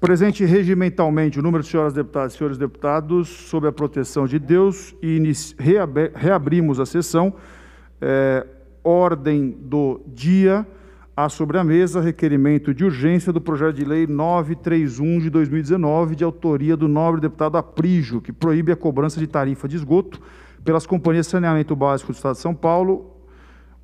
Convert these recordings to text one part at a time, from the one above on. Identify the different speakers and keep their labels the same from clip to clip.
Speaker 1: Presente regimentalmente o número de senhoras deputadas e senhores deputados, sob a proteção de Deus, e reabrimos a sessão. É, ordem do dia, há sobre a mesa requerimento de urgência do projeto de lei 931 de 2019, de autoria do nobre deputado Aprígio, que proíbe a cobrança de tarifa de esgoto pelas companhias de saneamento básico do Estado de São Paulo,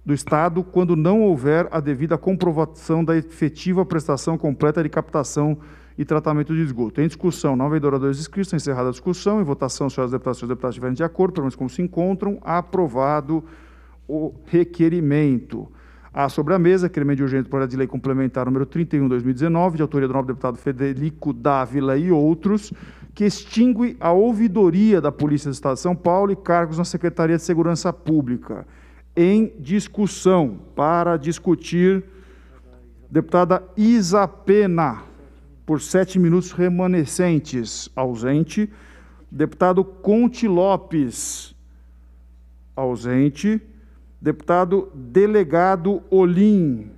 Speaker 1: do Estado, quando não houver a devida comprovação da efetiva prestação completa de captação de e tratamento de esgoto. Em discussão, nove havendo oradores inscritos, encerrada a discussão. Em votação, se os deputados e senhores deputados estiverem de acordo, pelo menos como se encontram, aprovado o requerimento. Há sobre a mesa requerimento de urgência do projeto de lei complementar número 31 2019, de autoria do novo deputado Federico Dávila e outros, que extingue a ouvidoria da Polícia do Estado de São Paulo e cargos na Secretaria de Segurança Pública. Em discussão, para discutir, deputada Isa Pena por sete minutos remanescentes. Ausente. Deputado Conte Lopes. Ausente. Deputado Delegado Olim.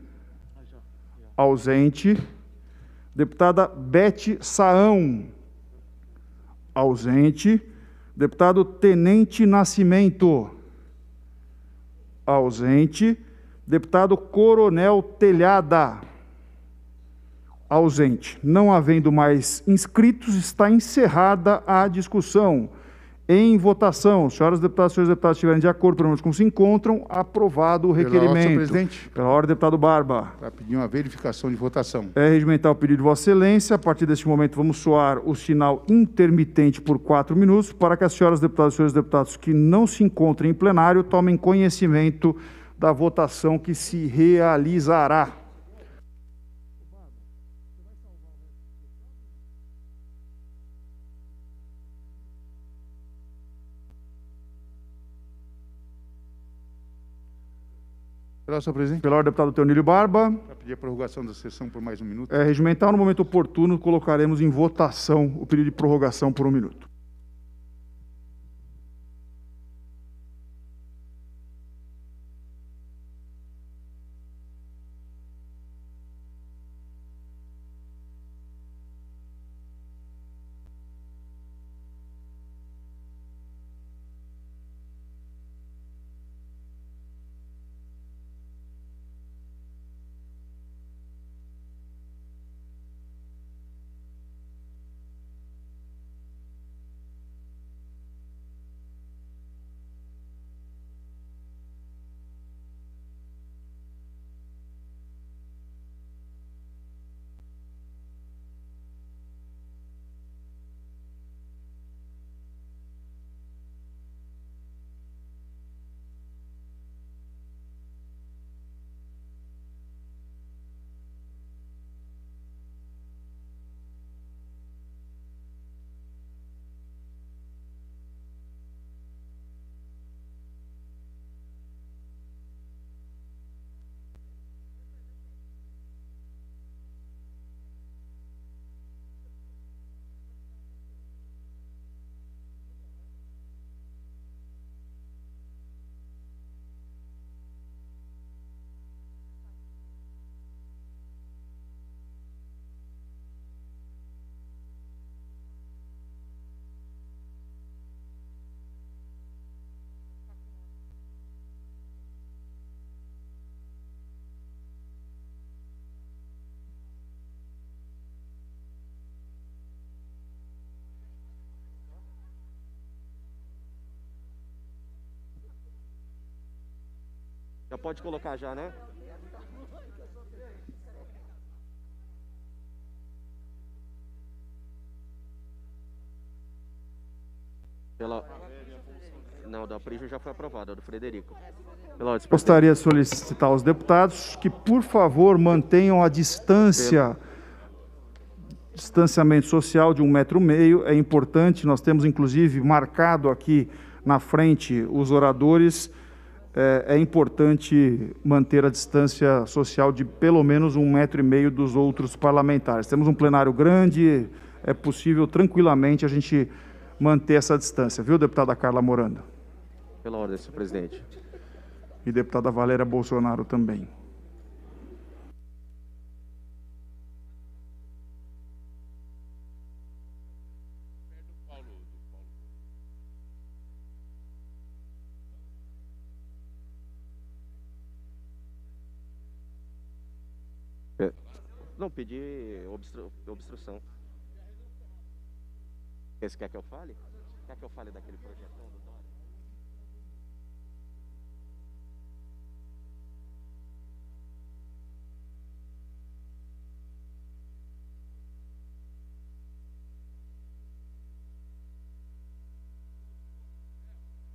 Speaker 1: Ausente. Deputada Bete Saão. Ausente. Deputado Tenente Nascimento. Ausente. Deputado Coronel Telhada ausente. Não havendo mais inscritos, está encerrada a discussão. Em votação, senhoras deputadas e senhores deputados estiverem de acordo, pelo menos como se encontram, aprovado o requerimento. Pela ordem, presidente. Pela ordem, deputado Barba. Para pedir uma verificação de votação. É regimental, o pedido de Vossa Excelência. A partir deste momento, vamos soar o sinal intermitente por quatro minutos para que as senhoras deputadas e senhores deputados que não se encontrem em plenário tomem conhecimento da votação que se realizará. Praça, presidente. Pela ordem, deputado Teonílio Barba.
Speaker 2: Para pedir a prorrogação da sessão por mais um minuto. É,
Speaker 1: regimental, no momento oportuno, colocaremos em votação o pedido de prorrogação por um minuto.
Speaker 3: Já pode colocar já, né?
Speaker 4: Pela... Não, da Prisma já foi aprovada, do Frederico.
Speaker 5: Pela... Gostaria de
Speaker 1: solicitar aos deputados que, por favor, mantenham a distância... Pela distanciamento social de um metro e meio é importante. Nós temos, inclusive, marcado aqui na frente os oradores é, é, importante manter a distância social de pelo menos um metro e meio dos outros parlamentares. Temos um plenário grande, é possível tranquilamente a gente manter essa distância, viu, deputada Carla Moranda?
Speaker 4: Pela ordem, senhor presidente.
Speaker 1: E deputada Valéria Bolsonaro também.
Speaker 6: Não, pedir obstru, obstrução. Esse quer que eu fale? Quer que eu fale daquele projetão do Dória?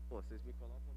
Speaker 5: Pô, vocês me colocam.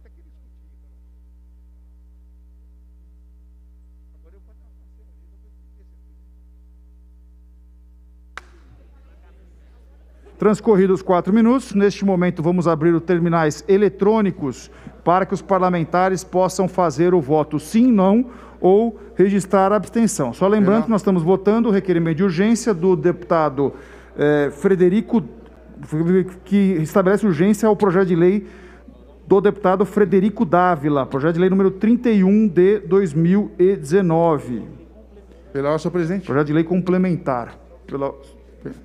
Speaker 2: importa que Agora eu vou dar uma parceira ali, não vou
Speaker 1: entender Transcorridos quatro minutos, neste momento vamos abrir os terminais eletrônicos para que os parlamentares possam fazer o voto sim, não ou registrar abstenção. Só lembrando que nós estamos votando o requerimento de urgência do deputado eh, Frederico, que estabelece urgência ao projeto de lei do deputado Frederico Dávila, projeto de lei número 31 de 2019. Pela senhor presidente. Projeto de lei complementar. Pela...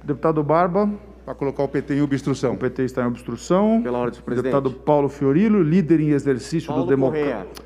Speaker 1: Deputado Barba. Para colocar o PT em obstrução. O PT está em obstrução. Pela ordem do presidente. Deputado Paulo Fiorilo, líder em exercício Paulo do Democrata.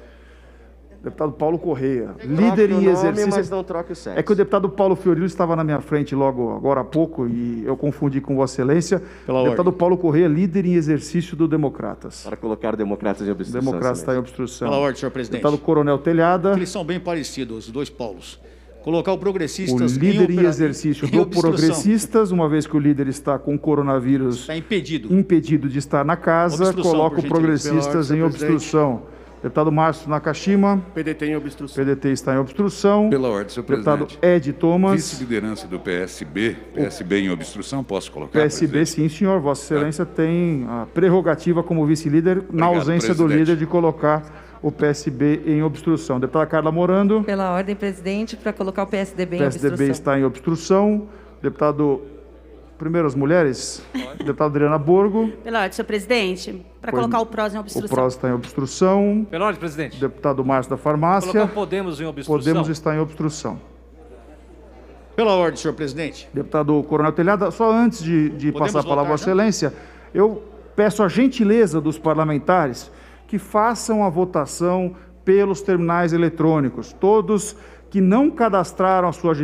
Speaker 1: Deputado Paulo Correia, eu líder em exercício. Nome, é que o deputado Paulo Fiorillo estava na minha frente logo agora há pouco e eu confundi com Vossa Excelência. Pela deputado ordem. Paulo Correia, líder em exercício do Democratas. Para
Speaker 4: colocar Democratas em obstrução. Democratas está em obstrução. Pela ordem, senhor presidente. Deputado Coronel Telhada. Eles são bem parecidos, os dois Paulos colocar o progressistas. O líder em, em
Speaker 1: exercício em do progressistas, uma vez que o líder está com coronavírus está impedido. impedido de estar na casa, obstrução, coloca o progressistas ordem, em obstrução. Presidente. Deputado Márcio Nakashima. PDT em obstrução. PDT está em obstrução. Pela ordem, senhor Deputado presidente. Deputado Ed Thomas. Vice-liderança do PSB. PSB em obstrução, posso colocar? PSB, presidente? sim, senhor. Vossa Excelência tá. tem a prerrogativa como vice-líder, na ausência presidente. do líder, de colocar o PSB em obstrução. Deputada Carla Morando.
Speaker 3: Pela ordem, presidente, para colocar o PSDB, PSDB em obstrução. PSDB está
Speaker 1: em obstrução. Deputado Primeiro as mulheres, deputada Adriana Borgo.
Speaker 7: Pelote, senhor presidente, para colocar o PROS em O obstrução. PROS
Speaker 1: está em obstrução. Tá Pelo presidente. Deputado Márcio da Farmácia. Colocar o Podemos em obstrução. Podemos está em obstrução. Pela ordem, senhor presidente. Deputado Coronel Telhada, só antes de, de passar a palavra à excelência, eu peço a gentileza dos parlamentares que façam a votação pelos terminais eletrônicos. Todos que não cadastraram as suas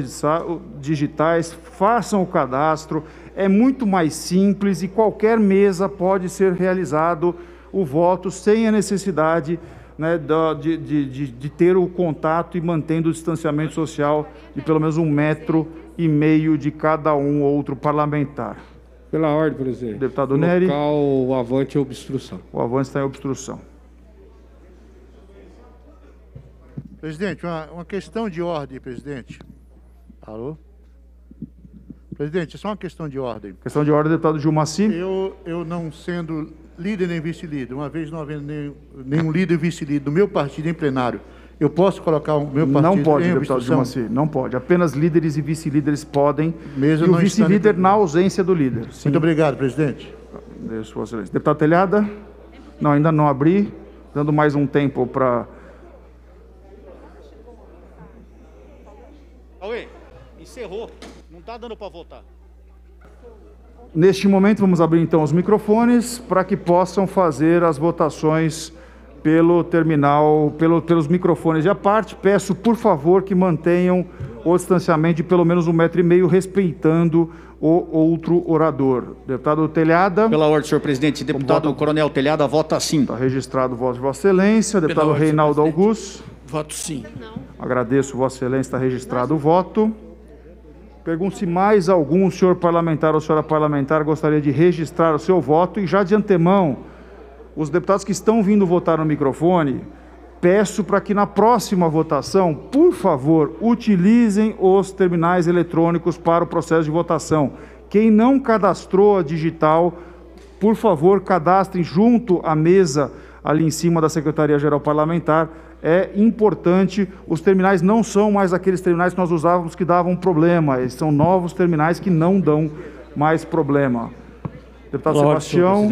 Speaker 1: digitais, façam o cadastro é muito mais simples e qualquer mesa pode ser realizado o voto sem a necessidade né, de, de, de, de, ter o contato e mantendo o distanciamento social de pelo menos um metro e meio de cada um outro parlamentar.
Speaker 4: Pela ordem, presidente. Deputado Local, Neri. O avante é obstrução. O avante está em obstrução.
Speaker 8: Presidente, uma, uma questão de ordem, presidente. Alô? Presidente, é só uma questão de ordem. Questão de ordem, deputado Gilmaci. Eu, eu não sendo líder nem vice-líder, uma vez não havendo nenhum, nenhum líder e vice-líder do meu partido em plenário, eu posso colocar o meu partido Não pode, em deputado Gilmaci,
Speaker 1: não pode. Apenas líderes e vice-líderes podem. Mesmo e o vice-líder na ausência do líder. Sim. Muito obrigado, presidente. Deus, sua excelência. Deputado Telhada? Não, ainda não abri. Dando mais um tempo para...
Speaker 4: Cauê, encerrou está dando para votar.
Speaker 1: Neste momento, vamos abrir então os microfones para que possam fazer as votações pelo terminal, pelo, pelos microfones de parte. Peço, por favor, que mantenham o distanciamento de pelo menos um metro e meio, respeitando o outro orador.
Speaker 4: Deputado Telhada. Pela ordem, senhor presidente. Deputado Coronel Telhada, vota sim. Está registrado voto de Vossa Excelência. Deputado ordem, Reinaldo Augusto. Voto sim. Agradeço, Vossa Excelência, está registrado
Speaker 1: o voto. Pergunto se mais algum senhor parlamentar ou senhora parlamentar gostaria de registrar o seu voto e já de antemão, os deputados que estão vindo votar no microfone, peço para que na próxima votação, por favor, utilizem os terminais eletrônicos para o processo de votação. Quem não cadastrou a digital, por favor, cadastrem junto à mesa ali em cima da Secretaria Geral Parlamentar é importante. Os terminais não são mais aqueles terminais que nós usávamos que davam problema, eles são novos terminais que não dão mais problema. Deputado Olá, Sebastião.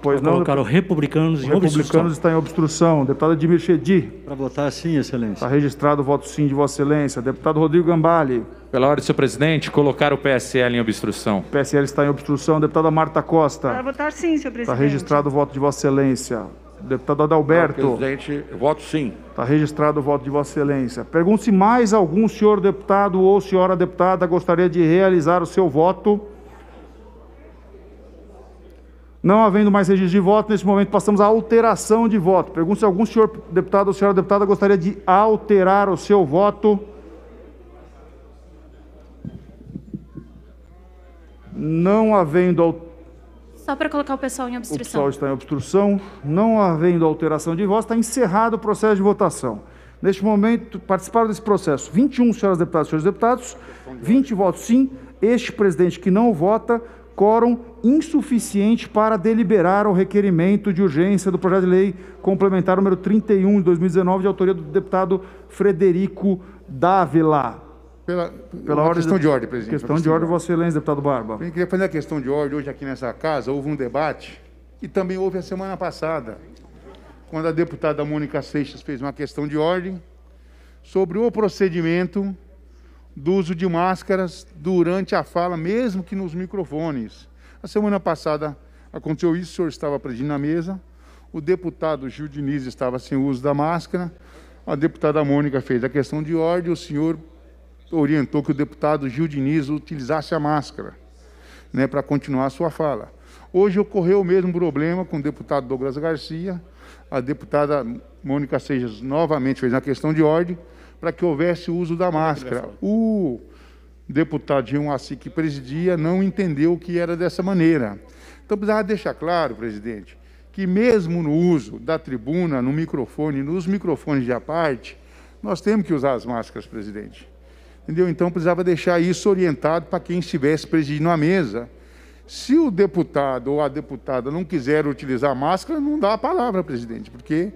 Speaker 1: Pois não. Colocaram
Speaker 2: republicanos em republicanos obstrução. está
Speaker 1: em obstrução. Deputado Edmir Chedi. Para votar sim, excelência. Está registrado o voto sim de Vossa Excelência. Deputado Rodrigo Gambale. Pela ordem, senhor presidente, colocar o PSL em obstrução. O PSL está em obstrução. Deputada Marta Costa. Para
Speaker 3: votar sim, senhor presidente. Está registrado
Speaker 1: o voto de Vossa Excelência. Deputado tá Adalberto. Não, presidente, voto sim. Está registrado o voto de Vossa Excelência. Pergunto se mais algum senhor deputado ou senhora deputada gostaria de realizar o seu voto. Não havendo mais registro de voto, neste momento passamos à alteração de voto. Pergunto se algum senhor deputado ou senhora deputada gostaria de alterar o seu voto. Não havendo
Speaker 7: só para colocar o pessoal em obstrução. O pessoal
Speaker 1: está em obstrução. Não havendo alteração de voz, está encerrado o processo de votação. Neste momento, participaram desse processo 21 senhoras deputadas e senhores deputados, 20 votos sim. Este presidente que não vota, quórum insuficiente para deliberar o requerimento de urgência do projeto de lei complementar número 31 de 2019, de autoria do deputado Frederico Dávila. Pela, Pela ordem questão de, ordem, presidente. Questão de ordem, Vossa Excelência, deputado Barba. Eu queria fazer a questão de ordem. Hoje,
Speaker 2: aqui nessa casa, houve um debate e também houve a semana passada, quando a deputada Mônica Seixas fez uma questão de ordem sobre o procedimento do uso de máscaras durante a fala, mesmo que nos microfones. A semana passada aconteceu isso, o senhor estava presidindo na mesa, o deputado Gil Diniz estava sem uso da máscara, a deputada Mônica fez a questão de ordem, o senhor orientou que o deputado Gil Diniz utilizasse a máscara né, para continuar a sua fala. Hoje ocorreu o mesmo problema com o deputado Douglas Garcia, a deputada Mônica Sejas novamente fez a questão de ordem para que houvesse o uso da é máscara. O deputado Gil Assi, que presidia, não entendeu que era dessa maneira. Então, precisava deixar claro, presidente, que mesmo no uso da tribuna, no microfone, nos microfones de aparte, nós temos que usar as máscaras, presidente. Entendeu? Então precisava deixar isso orientado para quem estivesse presidindo a mesa. Se o deputado ou a deputada não quiser utilizar máscara, não dá a palavra, presidente, porque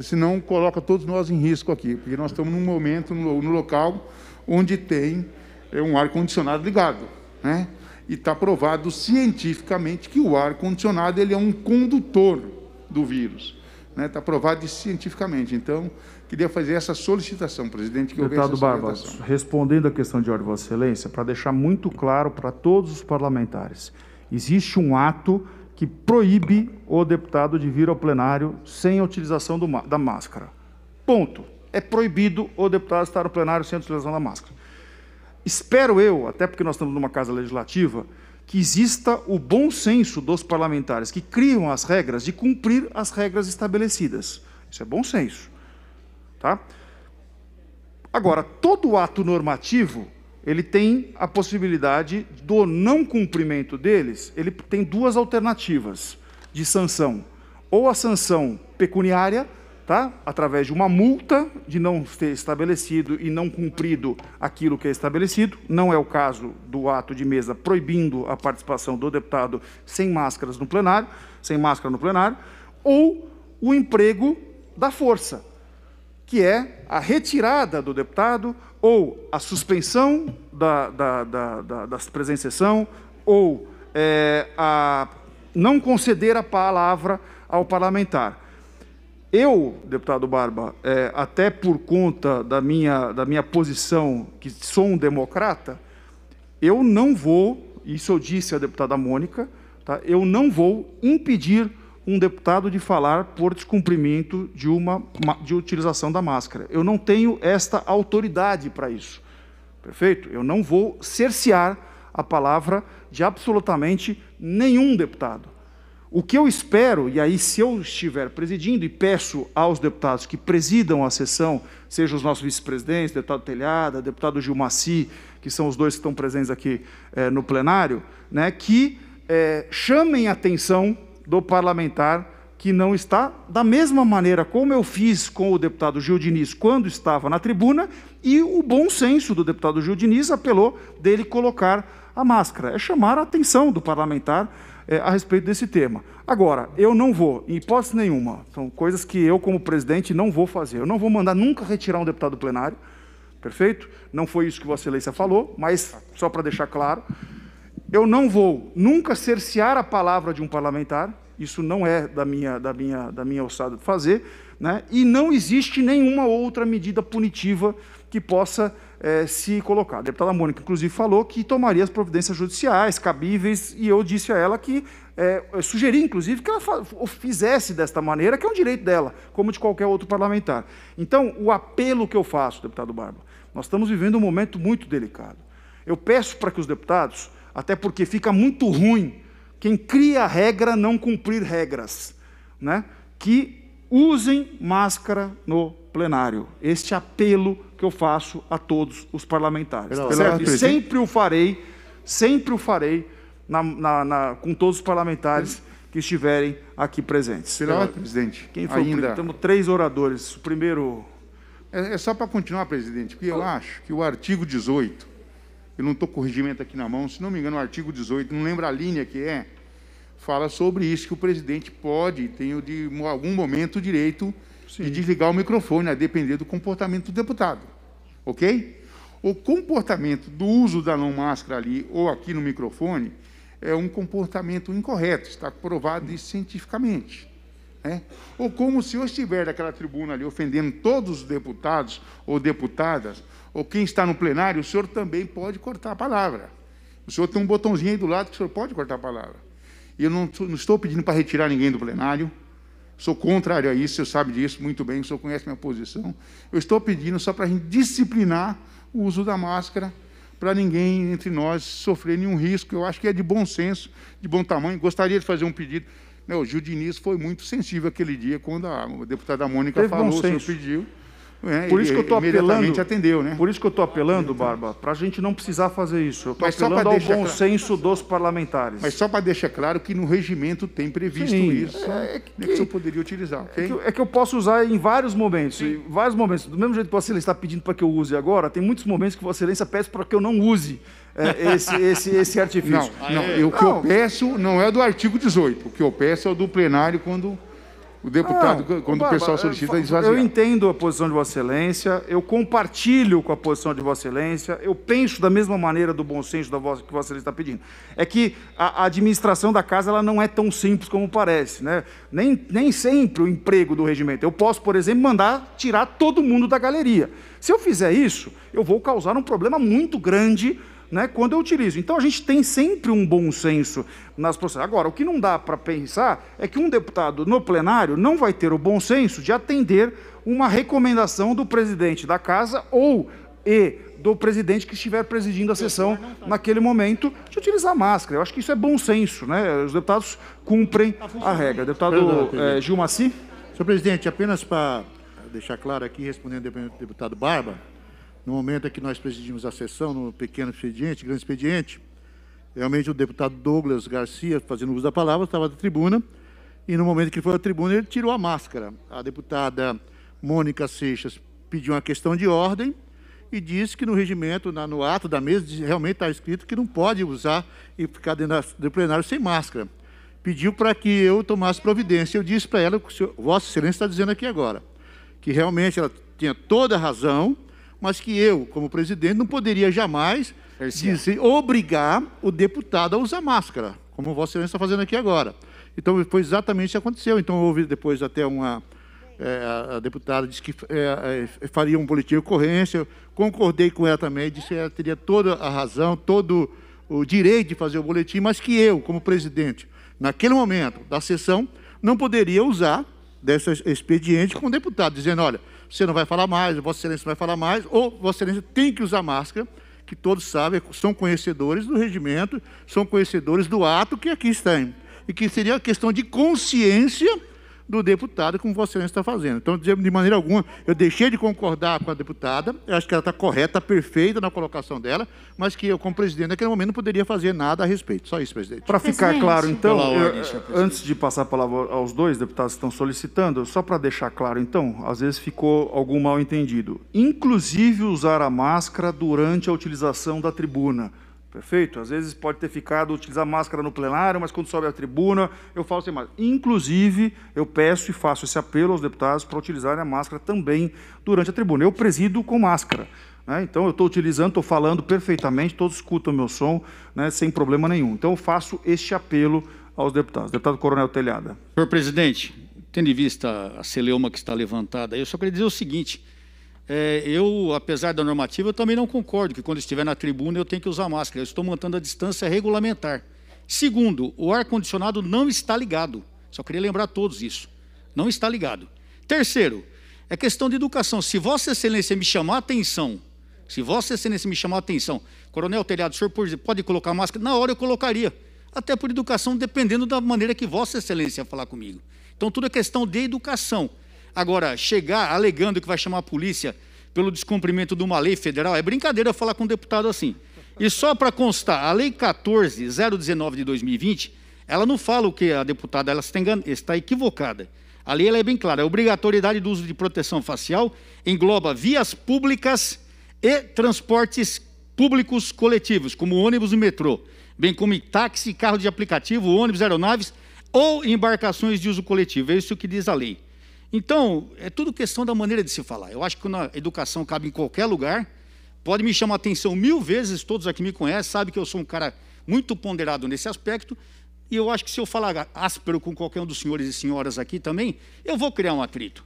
Speaker 2: senão coloca todos nós em risco aqui, porque nós estamos num momento, no local, onde tem é, um ar-condicionado ligado, né? E está provado cientificamente que o ar-condicionado ele é um condutor do vírus está né, tá provado cientificamente. Então, queria fazer essa solicitação, presidente, que Deputado eu
Speaker 1: respondendo à questão de ordem, Vossa Excelência, para deixar muito claro para todos os parlamentares, existe um ato que proíbe o deputado de vir ao plenário sem a utilização do, da máscara. Ponto. É proibido o deputado estar no plenário sem a utilização da máscara. Espero eu, até porque nós estamos numa casa legislativa, que exista o bom senso dos parlamentares que criam as regras de cumprir as regras estabelecidas. Isso é bom senso. Tá? Agora, todo ato normativo, ele tem a possibilidade do não cumprimento deles, ele tem duas alternativas de sanção. Ou a sanção pecuniária, tá? através de uma multa de não ter estabelecido e não cumprido aquilo que é estabelecido. Não é o caso do ato de mesa proibindo a participação do deputado sem máscaras no plenário, sem máscara no plenário, ou o emprego da força, que é a retirada do deputado ou a suspensão da, da, da, da, da presenciação ou é, a não conceder a palavra ao parlamentar. Eu, deputado Barba, é, até por conta da minha, da minha posição, que sou um democrata, eu não vou, isso eu disse à deputada Mônica, tá, eu não vou impedir um deputado de falar por descumprimento de uma de utilização da máscara. Eu não tenho esta autoridade para isso. Perfeito? Eu não vou cercear a palavra de absolutamente nenhum deputado. O que eu espero, e aí se eu estiver presidindo, e peço aos deputados que presidam a sessão, sejam os nossos vice-presidentes, deputado Telhada, deputado Gilmaci, que são os dois que estão presentes aqui eh, no plenário, né, que eh, chamem a atenção do parlamentar que não está, da mesma maneira como eu fiz com o deputado Gil Diniz quando estava na tribuna, e o bom senso do deputado Gil Diniz apelou dele colocar a máscara. É chamar a atenção do parlamentar é, a respeito desse tema. Agora, eu não vou, em hipótese nenhuma, são coisas que eu, como presidente, não vou fazer. Eu não vou mandar nunca retirar um deputado do plenário, perfeito? Não foi isso que Vossa Excelência falou, mas só para deixar claro. Eu não vou nunca cercear a palavra de um parlamentar, isso não é da minha, da minha, da minha alçada de fazer, né? e não existe nenhuma outra medida punitiva que possa é, se colocar. A deputada Mônica, inclusive, falou que tomaria as providências judiciais cabíveis, e eu disse a ela que é, eu sugeri, inclusive, que ela fizesse desta maneira, que é um direito dela, como de qualquer outro parlamentar. Então, o apelo que eu faço, deputado Barba, nós estamos vivendo um momento muito delicado. Eu peço para que os deputados, até porque fica muito ruim quem cria regra não cumprir regras, né? que usem máscara no plenário. Este apelo que eu faço a todos os parlamentares. Pela tá e sempre o farei, sempre o farei na, na, na, com todos os parlamentares que estiverem aqui presentes. Pela ordem, presidente. Quem foi ainda... o, Temos três oradores. O primeiro.
Speaker 2: É, é só para continuar, presidente, porque eu acho que o artigo 18, eu não estou com o aqui na mão, se não me engano, o artigo 18, não lembro a linha que é, fala sobre isso, que o presidente pode, tem de, em algum momento, o direito Sim. e desligar o microfone, a depender do comportamento do deputado. Ok? O comportamento do uso da não máscara ali ou aqui no microfone é um comportamento incorreto, está provado isso cientificamente. Né? Ou como se eu estiver naquela tribuna ali ofendendo todos os deputados ou deputadas, ou quem está no plenário, o senhor também pode cortar a palavra. O senhor tem um botãozinho aí do lado que o senhor pode cortar a palavra. E eu não, não estou pedindo para retirar ninguém do plenário, Sou contrário a isso, você sabe disso muito bem, o senhor conhece minha posição. Eu estou pedindo só para a gente disciplinar o uso da máscara, para ninguém entre nós sofrer nenhum risco. Eu acho que é de bom senso, de bom tamanho. Gostaria de fazer um pedido. o Gil Diniz foi muito sensível aquele dia, quando a deputada Mônica Teve falou, o senhor pediu.
Speaker 1: É, por isso que eu estou apelando. Atendeu, né? Por isso que eu estou apelando, Barba, para a gente não precisar fazer isso. Eu estou apelando ao bom claro, senso dos parlamentares. Mas só para deixar claro que no regimento tem previsto Sim, isso. É, é né, que, que, que poderia utilizar. É okay? É, que, é, que, eu posso usar em vários momentos. Em vários momentos. Do mesmo jeito que Vossa Excelência está pedindo para que eu use agora, tem muitos momentos que Vossa Excelência pede para que eu não use. É, esse, esse, esse artifício. Não, não, eu, o que eu peço não é do artigo 18. O que eu peço é o do plenário quando o deputado, ah, quando o pessoal solicita, esvazia. Eu entendo a posição de Vossa Excelência, eu compartilho com a posição de Vossa Excelência, eu penso da mesma maneira do bom senso da vossa, que Vossa Excelência está pedindo. É que a administração da casa ela não é tão simples como parece. Né? Nem, nem sempre o emprego do regimento. Eu posso, por exemplo, mandar tirar todo mundo da galeria. Se eu fizer isso, eu vou causar um problema muito grande né, quando eu utilizo. Então a gente tem sempre um bom senso nas processos. Agora, o que não dá para pensar é que um deputado no plenário não vai ter o bom senso de atender uma recomendação do presidente da casa ou e do presidente que estiver presidindo a sessão naquele momento de utilizar máscara. Eu acho que isso é bom senso, né?
Speaker 8: Os deputados cumprem tá a regra. Deputado Perdão, é, Gilmaci. Senhor presidente, apenas para deixar claro aqui, respondendo ao deputado Barba, no momento em que nós presidimos a sessão, no pequeno expediente, grande expediente, realmente o deputado Douglas Garcia, fazendo uso da palavra, estava na tribuna, e no momento que foi à tribuna, ele tirou a máscara. A deputada Mônica Seixas pediu uma questão de ordem e disse que no regimento, na, no ato da mesa, realmente está escrito que não pode usar e ficar dentro do plenário sem máscara. Pediu para que eu tomasse providência. Eu disse para ela, o que Vossa Excelência está dizendo aqui agora, que realmente ela tinha toda a razão, mas que eu, como presidente, não poderia jamais dizer, obrigar o deputado a usar máscara, como Vossa Excelência está fazendo aqui agora. Então, foi exatamente isso que aconteceu. Então, houve depois até uma. É, a deputada disse que é, é, faria um boletim de ocorrência. Concordei com ela também, disse que ela teria toda a razão, todo o direito de fazer o boletim, mas que eu, como presidente, naquele momento da sessão, não poderia usar desse expediente com o deputado, dizendo: olha, você não vai falar mais, Vossa Excelência não vai falar mais, ou Vossa Excelência tem que usar máscara, que todos sabem, são conhecedores do regimento, são conhecedores do ato que aqui está, e que seria uma questão de consciência do deputado, como você está fazendo. Então, de maneira alguma, eu deixei de concordar com a deputada, eu acho que ela está correta, perfeita na colocação dela, mas que eu, como presidente, naquele momento não poderia fazer nada a respeito. Só isso, presidente. Para ficar claro, então, eu,
Speaker 1: antes de passar a palavra aos dois deputados que estão solicitando, só para deixar claro, então, às vezes ficou algum mal entendido. Inclusive usar a máscara durante a utilização da tribuna. Perfeito? Às vezes pode ter ficado utilizar máscara no plenário, mas quando sobe a tribuna, eu falo sem assim, máscara. Inclusive, eu peço e faço esse apelo aos deputados para utilizarem a máscara também durante a tribuna. Eu presido com máscara. Né? Então, eu estou utilizando, estou falando perfeitamente, todos escutam meu som, né? sem problema nenhum. Então, eu faço este apelo
Speaker 4: aos deputados. Deputado Coronel Telhada. Senhor presidente, tendo em vista a celeuma que está levantada, eu só queria dizer o seguinte é, eu, apesar da normativa, eu também não concordo que quando estiver na tribuna eu tenho que usar máscara. Eu estou mantendo a distância regulamentar. Segundo, o ar-condicionado não está ligado. Só queria lembrar a todos isso. Não está ligado. Terceiro, é questão de educação. Se Vossa Excelência me chamar a atenção, se Vossa Excelência me chamar a atenção, Coronel Telhado, o senhor pode colocar máscara? Na hora eu colocaria. Até por educação, dependendo da maneira que Vossa Excelência falar comigo. Então, tudo é questão de educação. Agora, chegar alegando que vai chamar a polícia pelo descumprimento de uma lei federal, é brincadeira falar com um deputado assim. E só para constar, a Lei 14.019 de 2020, ela não fala o que a deputada ela está, está equivocada. A lei é bem clara, a é obrigatoriedade do uso de proteção facial engloba vias públicas e transportes públicos coletivos, como ônibus e metrô, bem como táxi, carro de aplicativo, ônibus, aeronaves ou embarcações de uso coletivo. É isso que diz a lei. Então, é tudo questão da maneira de se falar. Eu acho que na educação cabe em qualquer lugar. Pode me chamar a atenção mil vezes, todos aqui me conhecem, sabem que eu sou um cara muito ponderado nesse aspecto. E eu acho que se eu falar áspero com qualquer um dos senhores e senhoras aqui também, eu vou criar um atrito.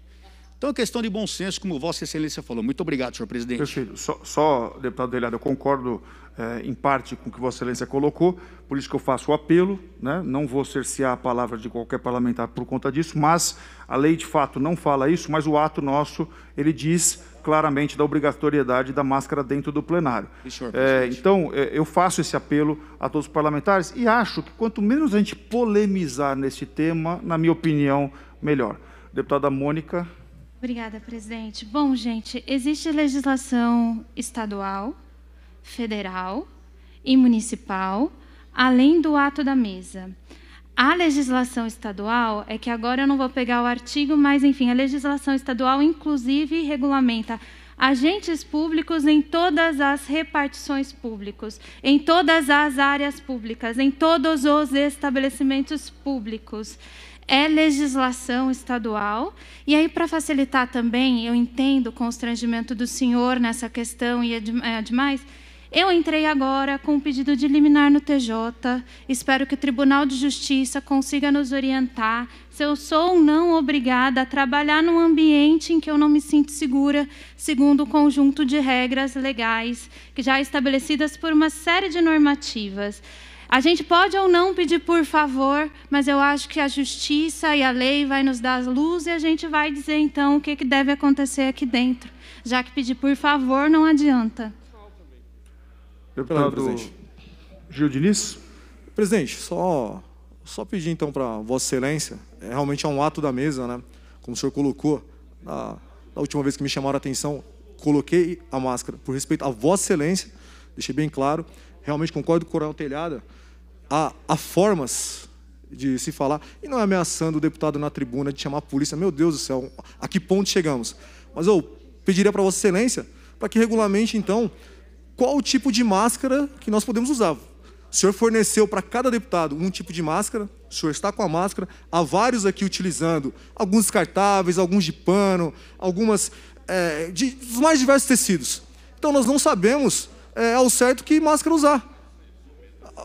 Speaker 4: Então é questão de bom senso, como Vossa Excelência falou. Muito obrigado, senhor presidente. Perfeito. Só, só deputado Delhado, eu
Speaker 1: concordo é, em parte com o que Vossa Excelência colocou, por isso que eu faço o apelo, né? não vou cercear a palavra de qualquer parlamentar por conta disso, mas a lei de fato não fala isso, mas o ato nosso, ele diz claramente da obrigatoriedade da máscara dentro do plenário. é, então, é, eu faço esse apelo a todos os parlamentares e acho que quanto menos a gente polemizar nesse tema, na minha opinião, melhor. Deputada Mônica...
Speaker 7: Obrigada, presidente. Bom, gente, existe legislação estadual, federal e municipal, além do ato da mesa. A legislação estadual é que agora eu não vou pegar o artigo, mas enfim, a legislação estadual inclusive regulamenta agentes públicos em todas as repartições públicas, em todas as áreas públicas, em todos os estabelecimentos públicos é legislação estadual. E aí, para facilitar também, eu entendo o constrangimento do senhor nessa questão e é, é demais. Eu entrei agora com um pedido de liminar no TJ. Espero que o Tribunal de Justiça consiga nos orientar se eu sou ou não obrigada a trabalhar num ambiente em que eu não me sinto segura, segundo o conjunto de regras legais que já estabelecidas por uma série de normativas. A gente pode ou não pedir por favor, mas eu acho que a justiça e a lei vai nos dar luz e a gente vai dizer então o que, que deve acontecer aqui dentro, já que pedir por favor não adianta.
Speaker 5: Deputado presidente. Gil Diniz. Presidente, só, só pedir então para Vossa Excelência, é, realmente é um ato da mesa, né? como o senhor colocou, na, na última vez que me chamaram a atenção, coloquei a máscara por respeito a Vossa Excelência, deixei bem claro, realmente concordo com o Coronel Telhada, há, há formas de se falar, e não é ameaçando o deputado na tribuna de chamar a polícia, meu Deus do céu, a que ponto chegamos? Mas eu pediria para Vossa Excelência para que regulamente, então, qual o tipo de máscara que nós podemos usar. O senhor forneceu para cada deputado um tipo de máscara, o senhor está com a máscara, há vários aqui utilizando, alguns descartáveis, alguns de pano, algumas é, de, dos mais diversos tecidos. Então, nós não sabemos é, ao é certo que máscara usar.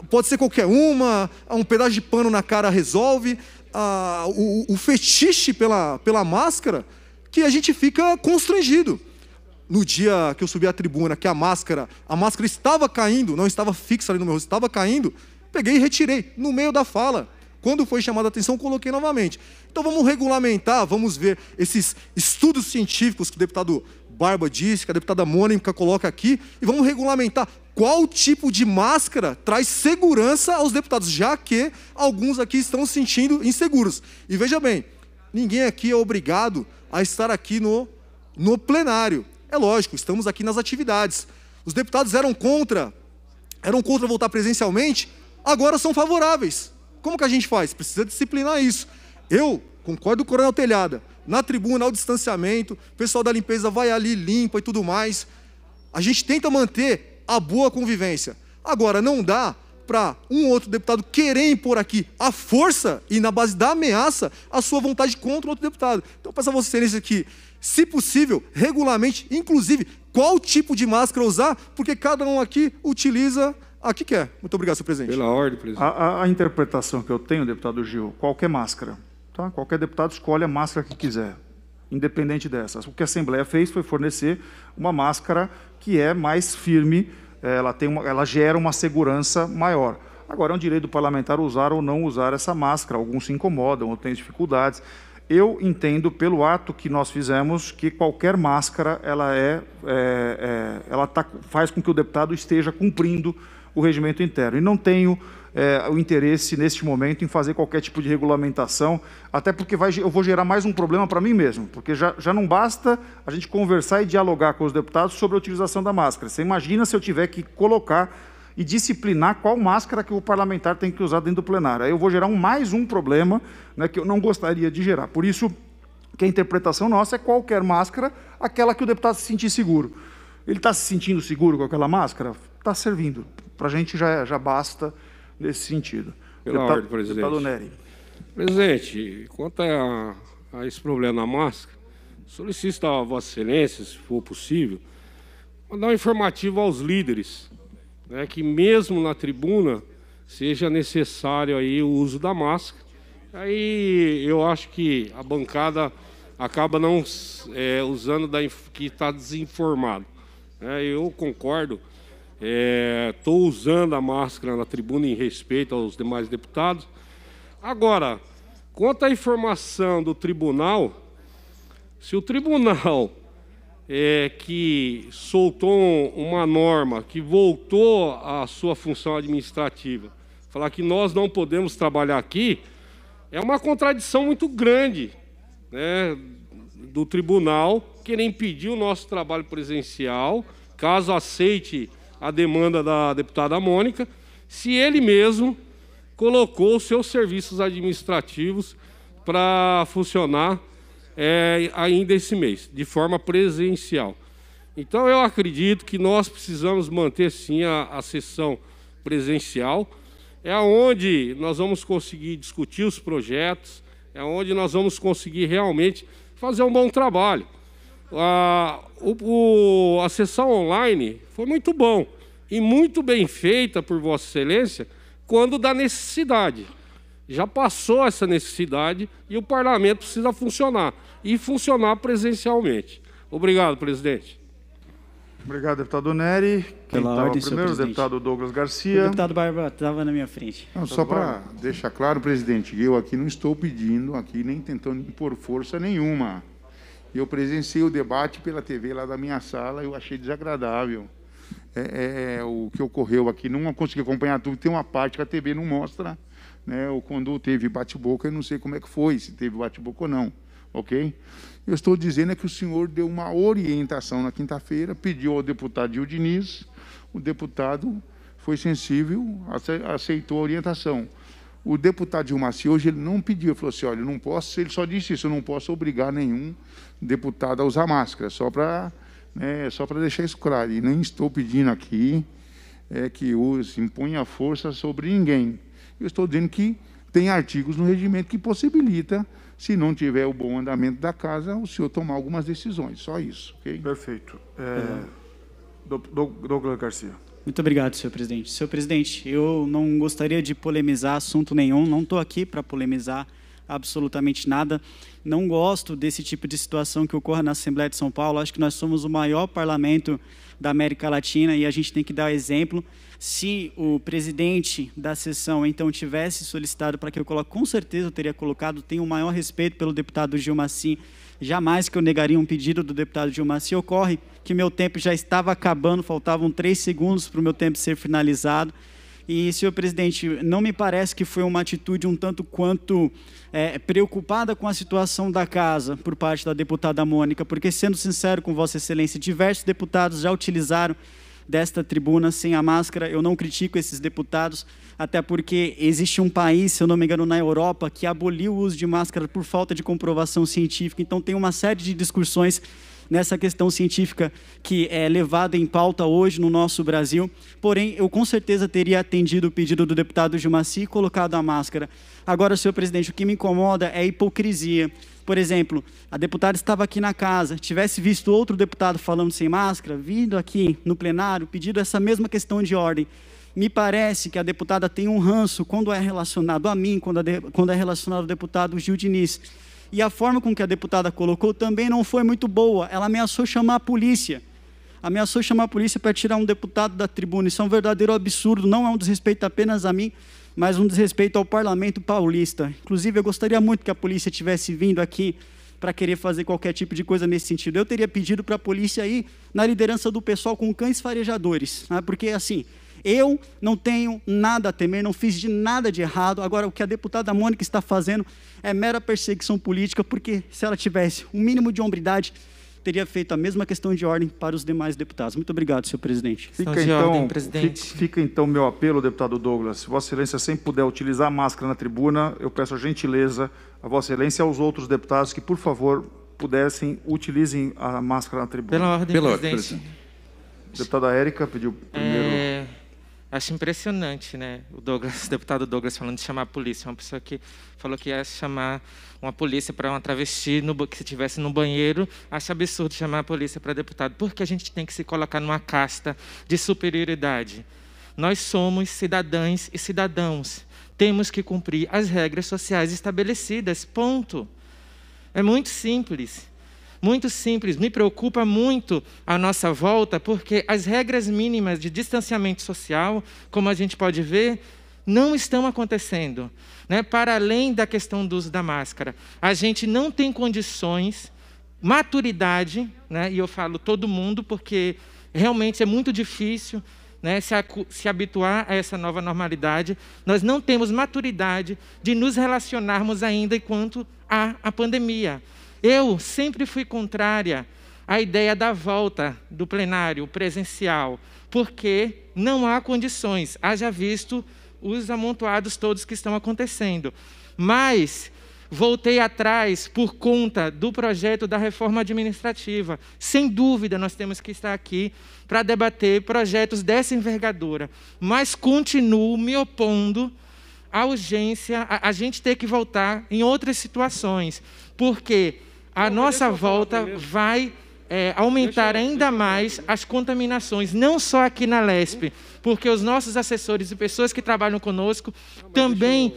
Speaker 5: Pode ser qualquer uma, um pedaço de pano na cara resolve. Ah, o, o fetiche pela, pela máscara que a gente fica constrangido. No dia que eu subi à tribuna, que a máscara, a máscara estava caindo, não estava fixa ali no meu rosto, estava caindo, peguei e retirei no meio da fala. Quando foi chamada a atenção, coloquei novamente. Então vamos regulamentar, vamos ver esses estudos científicos que o deputado Barba diz, que a deputada Mônica coloca aqui, e vamos regulamentar qual tipo de máscara traz segurança aos deputados, já que alguns aqui estão se sentindo inseguros. E veja bem, ninguém aqui é obrigado a estar aqui no, no plenário. É lógico, estamos aqui nas atividades. Os deputados eram contra, eram contra voltar presencialmente, agora são favoráveis. Como que a gente faz? Precisa disciplinar isso. Eu concordo com o Coronel Telhada na tribuna, ao distanciamento, o pessoal da limpeza vai ali, limpa e tudo mais. A gente tenta manter a boa convivência. Agora, não dá para um outro deputado querer impor aqui a força e na base da ameaça a sua vontade contra outro deputado. Então, peço a vocês excelência que, se possível, regularmente, inclusive, qual tipo de máscara usar, porque cada um
Speaker 1: aqui utiliza a que quer. Muito obrigado, senhor presidente. Pela ordem, presidente. A, a, a interpretação que eu tenho, deputado Gil, qualquer máscara. Tá? Qualquer deputado escolhe a máscara que quiser, independente dessa. O que a Assembleia fez foi fornecer uma máscara que é mais firme, eh, ela, tem uma, ela gera uma segurança maior. Agora, é um direito do parlamentar usar ou não usar essa máscara. Alguns se incomodam, outros têm dificuldades. Eu entendo, pelo ato que nós fizemos, que qualquer máscara ela, é, é, é ela tá, faz com que o deputado esteja cumprindo o regimento interno. E não tenho é, o interesse neste momento em fazer qualquer tipo de regulamentação, até porque vai, eu vou gerar mais um problema para mim mesmo, porque já, já não basta a gente conversar e dialogar com os deputados sobre a utilização da máscara. Você imagina se eu tiver que colocar e disciplinar qual máscara que o parlamentar tem que usar dentro do plenário. Aí eu vou gerar um, mais um problema né, que eu não gostaria de gerar. Por isso, que a interpretação nossa é qualquer máscara, aquela que o deputado se sentir seguro. Ele está se sentindo seguro com aquela máscara? Está servindo. Para a gente já, é, já basta nesse sentido. Pela deputado, ordem, presidente. Deputado
Speaker 9: Presidente, quanto a, a esse problema da máscara, solicito a Vossa Excelência, se for possível, mandar um informativo aos líderes, né, que mesmo na tribuna seja necessário aí o uso da máscara. Aí eu acho que a bancada acaba não é, usando da que está desinformado. É, eu concordo Estou é, usando a máscara na tribuna em respeito aos demais deputados. Agora, quanto à informação do tribunal, se o tribunal é, que soltou uma norma que voltou à sua função administrativa, falar que nós não podemos trabalhar aqui, é uma contradição muito grande né, do tribunal querer impedir o nosso trabalho presencial, caso aceite a demanda da deputada Mônica, se ele mesmo colocou os seus serviços administrativos para funcionar é, ainda esse mês, de forma presencial. Então, eu acredito que nós precisamos manter, sim, a, a sessão presencial. É onde nós vamos conseguir discutir os projetos, é onde nós vamos conseguir realmente fazer um bom trabalho a, o, a sessão online foi muito bom e muito bem feita por Vossa Excelência quando da necessidade. Já passou essa necessidade e o parlamento precisa funcionar e funcionar presencialmente. Obrigado, presidente.
Speaker 3: Obrigado, deputado Neri. Quem Pela ordem, primeiro, presidente. deputado Douglas Garcia. O deputado Barba estava na minha frente. Não, só para
Speaker 9: deixar claro,
Speaker 2: presidente, eu aqui não estou pedindo, aqui nem tentando impor força nenhuma. E eu presenciei o debate pela TV lá da minha sala, eu achei desagradável. É, é, é, o que ocorreu aqui, não consegui acompanhar tudo, tem uma parte que a TV não mostra, né, ou quando teve bate-boca, eu não sei como é que foi, se teve bate-boca ou não, ok? Eu estou dizendo é que o senhor deu uma orientação na quinta-feira, pediu ao deputado Gil Diniz, o deputado foi sensível, aceitou a orientação. O deputado Dilma se hoje, ele não pediu, ele falou assim, olha, eu não posso, ele só disse isso, eu não posso obrigar nenhum deputado a usar máscara, só para né, deixar isso claro. E nem estou pedindo aqui é, que use, imponha força sobre ninguém. Eu estou dizendo que tem artigos no regimento que possibilita, se não tiver o bom andamento da casa, o senhor tomar algumas
Speaker 3: decisões. Só isso, ok? Perfeito. É, é. Douglas Garcia. Muito obrigado, senhor presidente. Senhor presidente, eu não gostaria de polemizar assunto nenhum, não estou aqui para polemizar absolutamente nada. Não gosto desse tipo de situação que ocorre na Assembleia de São Paulo. Acho que nós somos o maior parlamento da América Latina e a gente tem que dar exemplo. Se o presidente da sessão então tivesse solicitado para que eu coloque, com certeza eu teria colocado. Tenho o maior respeito pelo deputado Gilmacim Jamais que eu negaria um pedido do deputado Gilmar se ocorre que meu tempo já estava acabando, faltavam três segundos para o meu tempo ser finalizado. E, senhor presidente, não me parece que foi uma atitude um tanto quanto é, preocupada com a situação da casa por parte da deputada Mônica, porque, sendo sincero com Vossa Excelência, diversos deputados já utilizaram desta tribuna sem a máscara. Eu não critico esses deputados, até porque existe um país, se eu não me engano, na Europa, que aboliu o uso de máscara por falta de comprovação científica. Então, tem uma série de discussões nessa questão científica que é levada em pauta hoje no nosso Brasil. Porém, eu com certeza teria atendido o pedido do deputado Gilmaci e colocado a máscara. Agora, senhor presidente, o que me incomoda é a hipocrisia. Por exemplo, a deputada estava aqui na casa, tivesse visto outro deputado falando sem máscara, vindo aqui no plenário, pedindo essa mesma questão de ordem. Me parece que a deputada tem um ranço quando é relacionado a mim, quando, é, é relacionado ao deputado Gil Diniz e a forma com que a deputada colocou também não foi muito boa. Ela ameaçou chamar a polícia. Ameaçou chamar a polícia para tirar um deputado da tribuna. Isso é um verdadeiro absurdo. Não é um desrespeito apenas a mim, mas um desrespeito ao parlamento paulista. Inclusive, eu gostaria muito que a polícia tivesse vindo aqui para querer fazer qualquer tipo de coisa nesse sentido. Eu teria pedido para a polícia ir na liderança do pessoal com cães farejadores, né? porque assim, eu não tenho nada a temer, não fiz de nada de errado. Agora, o que a deputada Mônica está fazendo é mera perseguição política, porque se ela tivesse um mínimo de hombridade, teria feito a mesma questão de ordem para os demais deputados. Muito obrigado, senhor presidente. Fica então, ordem,
Speaker 6: presidente.
Speaker 1: Fica, então meu apelo, deputado Douglas. Vossa Excelência, sempre puder utilizar máscara na tribuna, eu peço a gentileza a Vossa Excelência e aos outros deputados que, por favor, pudessem, utilizem a máscara na tribuna. Pela ordem, Pela presidente. Ordem, presidente. Deputada Érica pediu primeiro. É...
Speaker 6: Acho impressionante, né? O Douglas, o deputado Douglas falando de chamar a polícia. Uma pessoa que falou que ia chamar uma polícia para uma travesti no, que se tivesse no banheiro. Acho absurdo chamar a polícia para deputado, porque a gente tem que se colocar numa casta de superioridade. Nós somos cidadãs e cidadãos. Temos que cumprir as regras sociais estabelecidas. Ponto. É muito simples muito simples. Me preocupa muito a nossa volta, porque as regras mínimas de distanciamento social, como a gente pode ver, não estão acontecendo. Né? Para além da questão do uso da máscara, a gente não tem condições, maturidade, né? e eu falo todo mundo, porque realmente é muito difícil. Né, se, se habituar a essa nova normalidade, nós não temos maturidade de nos relacionarmos ainda enquanto há a pandemia. Eu sempre fui contrária à ideia da volta do plenário presencial, porque não há condições, haja visto os amontoados todos que estão acontecendo. Mas voltei atrás por conta do projeto da reforma administrativa. Sem dúvida, nós temos que estar aqui para debater projetos dessa envergadura, mas continuo me opondo à urgência, a, a gente ter que voltar em outras situações, porque a nossa volta vai é, aumentar ainda mais as contaminações, não só aqui na LESP, porque os nossos assessores e pessoas que trabalham conosco ah, também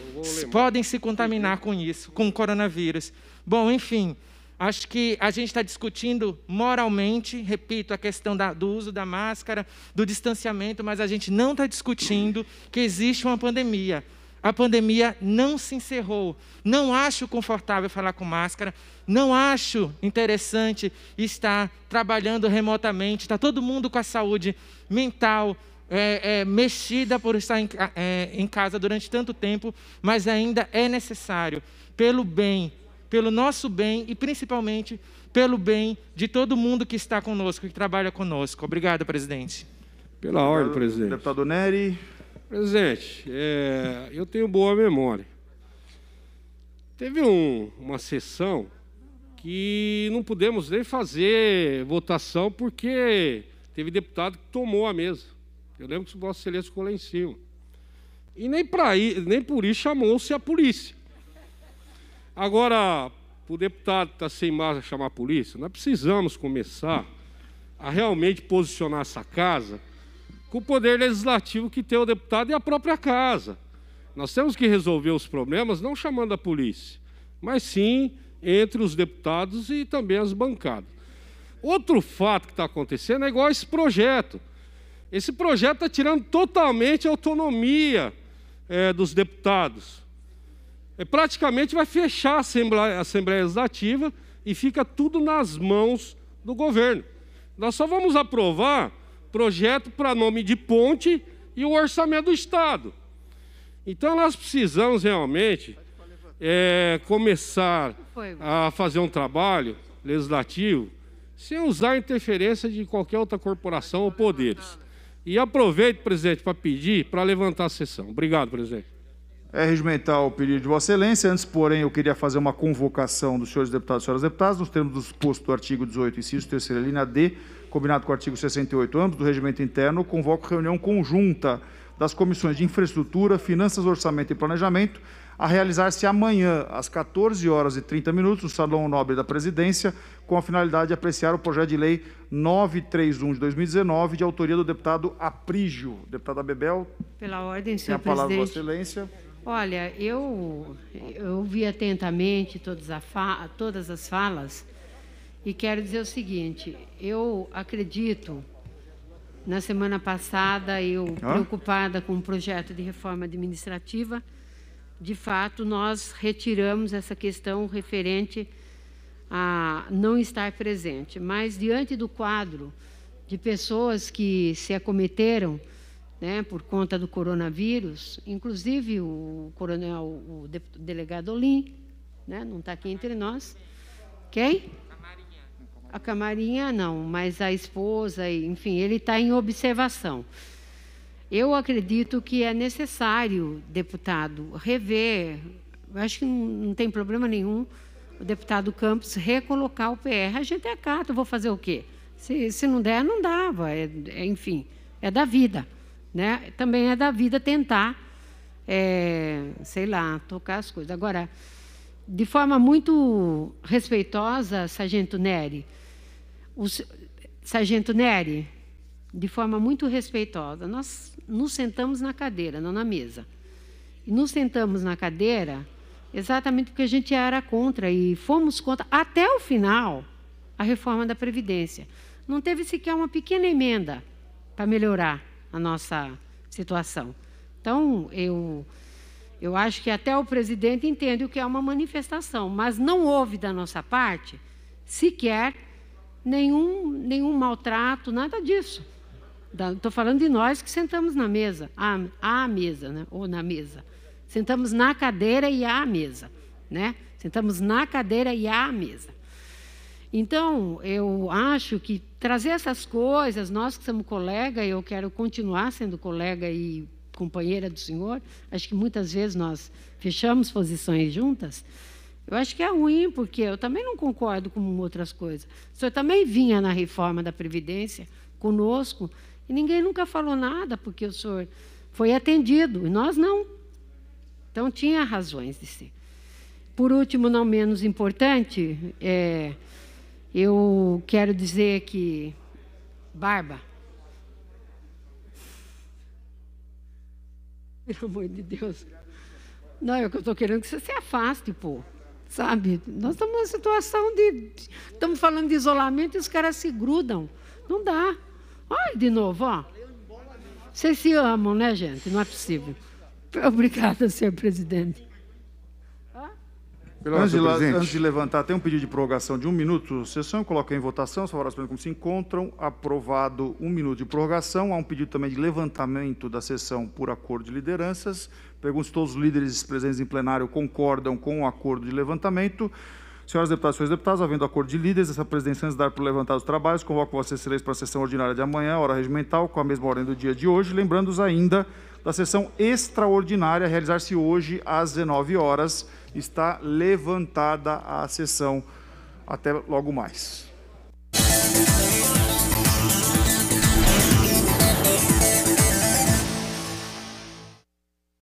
Speaker 6: podem se contaminar uhum. com isso, com o coronavírus. Bom, enfim, acho que a gente está discutindo moralmente, repito, a questão da, do uso da máscara, do distanciamento, mas a gente não está discutindo que existe uma pandemia a pandemia não se encerrou. Não acho confortável falar com máscara, não acho interessante estar trabalhando remotamente. Está todo mundo com a saúde mental é, é, mexida por estar em, é, em casa durante tanto tempo, mas ainda é necessário, pelo bem, pelo nosso bem e principalmente pelo bem de todo mundo que está conosco, que trabalha conosco. Obrigado, presidente.
Speaker 9: Pela ordem, presidente. Deputado Neri. Presidente, é, eu tenho boa memória. Teve um, uma sessão que não pudemos nem fazer votação porque teve deputado que tomou a mesa. Eu lembro que o Vossa Excelência ficou lá em cima. E nem, nem por isso chamou-se a polícia. Agora, o deputado está sem massa chamar a polícia, nós precisamos começar a realmente posicionar essa casa com o poder legislativo que tem o deputado e a própria casa. Nós temos que resolver os problemas não chamando a polícia, mas sim entre os deputados e também as bancadas. Outro fato que está acontecendo é igual a esse projeto. Esse projeto está tirando totalmente a autonomia é, dos deputados. É, praticamente vai fechar a Assembleia, a Assembleia Legislativa e fica tudo nas mãos do governo. Nós só vamos aprovar projeto para nome de ponte e o orçamento do Estado. Então nós precisamos realmente é, começar a fazer um trabalho legislativo sem usar a interferência de qualquer outra corporação ou poderes. E aproveito, presidente, para pedir para levantar a sessão. Obrigado, presidente
Speaker 1: é regimental, o pedido de Vossa Excelência. Antes, porém, eu queria fazer uma convocação dos senhores deputados e senhoras deputadas, nos termos do suposto do artigo 18, inciso 3, linha D, combinado com o artigo 68, ambos do regimento interno, convoco reunião conjunta das comissões de Infraestrutura, Finanças, Orçamento e Planejamento, a realizar-se amanhã, às 14 horas e 30 minutos, no Salão Nobre da Presidência, com a finalidade de apreciar o projeto de lei 931 de 2019, de autoria do deputado Aprígio. Deputada Bebel.
Speaker 10: Pela ordem, senhor Tem a palavra, Vossa Excelência. Olha, eu, ouvi atentamente todas, todas as falas e quero dizer o seguinte: eu acredito na semana passada, eu, oh. preocupada com o um projeto de reforma administrativa, de fato, nós retiramos essa questão referente a não estar presente. Mas, diante do quadro de pessoas que se acometeram né, por conta do coronavírus, inclusive o coronel, o delegado Olim, né, não está aqui entre nós. Quem? Okay? A camarinha não, mas a esposa, enfim, ele está em observação. Eu acredito que é necessário, deputado, rever. Acho que não, tem problema nenhum o deputado Campos recolocar o PR. A gente é cato, vou fazer o quê? Se, se não der, não dava. É, é, enfim, é da vida. Né? Também é da vida tentar, é, sei lá, tocar as coisas. Agora, de forma muito respeitosa, Sargento Neri, Sargento Neri, de forma muito respeitosa, nós nos sentamos na cadeira, não na mesa. E nos sentamos na cadeira exatamente porque a gente era contra e fomos contra até o final a reforma da Previdência. Não teve sequer uma pequena emenda para melhorar a nossa situação. Então, eu eu acho que até o presidente entende o que é uma manifestação, mas não houve da nossa parte sequer nenhum, nenhum maltrato, nada disso. Estou falando de nós que sentamos na mesa, à, à mesa, né? ou na mesa. Sentamos na cadeira e à mesa. Né? Sentamos na cadeira e à mesa. Então, eu acho que trazer essas coisas, nós que somos colega, eu quero continuar sendo colega e companheira do Senhor, acho que muitas vezes nós fechamos posições juntas. Eu acho que é ruim, porque eu também não concordo com outras coisas. O senhor também vinha na reforma da Previdência conosco e ninguém nunca falou nada, porque o senhor foi atendido e nós não. Então, tinha razões de ser. Por último, não menos importante, é, eu quero dizer que, Barba, Pelo amor de Deus. Não, é o que eu estou querendo que você se afaste, pô. Sabe? Nós estamos numa situação de. Estamos falando de isolamento e os caras se grudam. Não dá. Olha de novo, ó. Vocês se amam, né, gente? Não é possível. Obrigada, senhor presidente.
Speaker 1: Pela antes, de, antes de levantar, tem um pedido de prorrogação de um minuto. Sessão, coloca em votação. as favoráveis como se encontram. Aprovado um minuto de prorrogação. Há um pedido também de levantamento da sessão por acordo de lideranças. Pergunto se todos os líderes presentes em plenário concordam com o acordo de levantamento. Senhoras deputadas e senhores deputados, havendo acordo de líderes, essa presidência, antes de dar por levantar os trabalhos, convoco vocês três para a sessão ordinária de amanhã, hora regimental, com a mesma ordem do dia de hoje, lembrando-os ainda da sessão extraordinária a realizar-se hoje às 19 horas está levantada a sessão. Até logo mais.